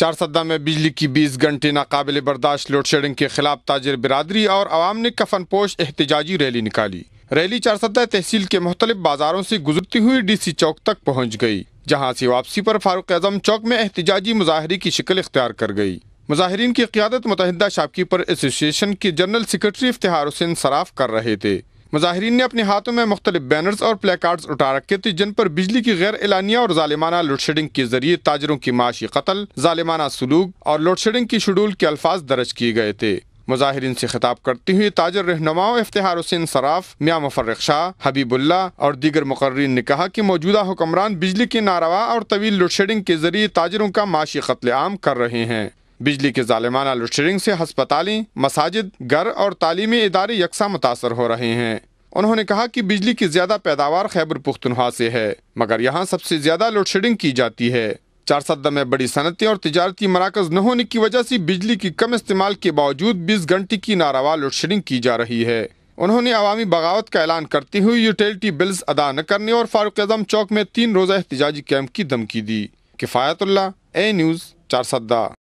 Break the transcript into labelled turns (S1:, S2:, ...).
S1: चार सदा में बिजली की बीस घंटे नाकबिल बर्दाश्त लोड शेडिंग के खिलाफ ताजर बिरादरी और आवाम ने कफन पोश एहतजाजी रैली निकाली रैली चार सदा तहसील के मुख्तलिफ बाजारों से गुजरती हुई डी सी चौक तक पहुँच गई जहाँ से वापसी पर फारूक आजम चौक में एहतजाजी मुजाहरे की शिकल इख्तियार कर गई मुजाहरीन की क्यादत मुतहदा शापकीपर एसोसिएशन के जनरल सेक्रेटरी इफ्तार हुसैन सराफ कर रहे थे मजाहरीन ने अपने हाथों में मुख्तलिफ बैनर्स और प्ले कार्ड उठा रखे थे जिन पर बिजली की गैर एलानिया और जालिमाना लोड शेडिंग के जरिए ताजरों की माशी कतल जालिमाना सलूक और लोड शेडिंग की शेडूल के अल्फाज दर्ज किए गए थे मुजाहरीन से खिताब करते हुए ताजर रहनुमाओं इफ्तार हुसैन सराफ मियाँ मुफर्रक शाह हबीबुल्ला और दीगर मुकर्रीन ने कहा कि मौजूदा हुक्मरान बिजली के नारवा और तवील लोड शेडिंग के जरिए ताजरों का माशी आम कर रहे हैं बिजली के ालिमाना लुटरिंग से हस्पतालें मसाजिद घर और तालीमी इदारे यकसा मुतासर हो रहे हैं उन्होंने कहा कि बिजली की ज्यादा पैदावार खैबर पुख्तनवा से है मगर यहाँ सबसे ज्यादा लोड शेडिंग की जाती है चार सदा में बड़ी सनती और तजारती मराकज न होने की वजह से बिजली की कम इस्तेमाल के बावजूद बीस घंटे की नारावा लोड शेडिंग की जा रही है उन्होंने अवामी बगावत का ऐलान करते हुए यूटिलिटी बिल्स अदा न करने और फारूक आजम चौक में तीन रोजा एहतजाजी कैंप की धमकी दी किफ़ायतुल्ला ए न्यूज़ चार सद्दा